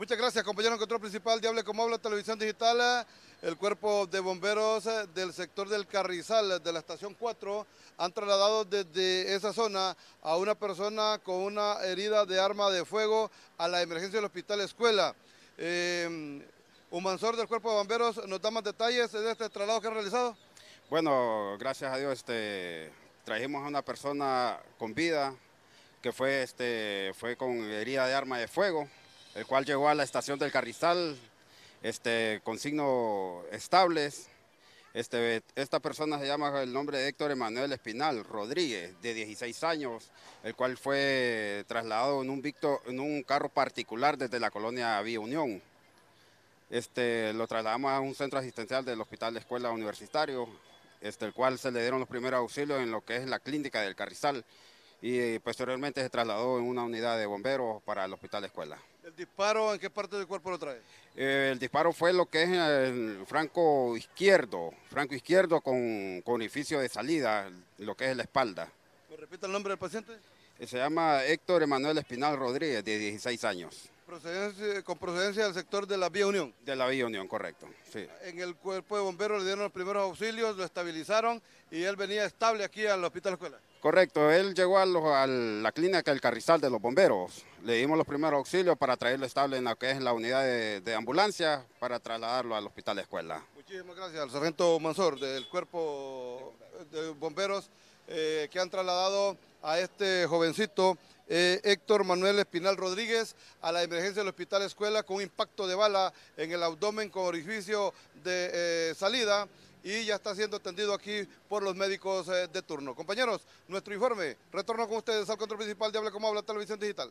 Muchas gracias, compañero en control principal Diable Como Habla Televisión Digital. Eh, el cuerpo de bomberos eh, del sector del Carrizal, eh, de la estación 4, han trasladado desde esa zona a una persona con una herida de arma de fuego a la emergencia del hospital escuela. Un mansor del cuerpo de bomberos nos da más detalles de este traslado que ha realizado. Bueno, gracias a Dios este, trajimos a una persona con vida que fue, este, fue con herida de arma de fuego el cual llegó a la estación del Carrizal este, con signos estables. Este, esta persona se llama el nombre de Héctor Emanuel Espinal Rodríguez, de 16 años, el cual fue trasladado en un, en un carro particular desde la colonia Vía Unión. Este, lo trasladamos a un centro asistencial del Hospital de Escuela Universitario, este, el cual se le dieron los primeros auxilios en lo que es la clínica del Carrizal y eh, posteriormente se trasladó en una unidad de bomberos para el hospital de escuela. ¿El disparo en qué parte del cuerpo lo trae? Eh, el disparo fue lo que es el franco izquierdo, franco izquierdo con, con orificio de salida, lo que es la espalda. ¿Me el nombre del paciente? Eh, se llama Héctor Emanuel Espinal Rodríguez, de 16 años. con procedencia del sector de la Vía Unión. De la Vía Unión, correcto. En el cuerpo de bomberos le dieron los primeros auxilios, lo estabilizaron y él venía estable aquí al hospital escuela. Correcto, él llegó a, la clínica El Carrizal de los Bomberos. Le dimos los primeros auxilios para traerlo estable en la que es la unidad de, ambulancia para trasladarlo al hospital escuela. Muchísimas gracias al sargento Mansor del cuerpo de bomberos eh, que han trasladado a este jovencito eh, Héctor Manuel Espinal Rodríguez a la emergencia del Hospital Escuela con un impacto de bala en el abdomen con orificio de eh, salida y ya está siendo atendido aquí por los médicos eh, de turno. Compañeros, nuestro informe. Retorno con ustedes al control principal de Habla Como Habla Televisión Digital.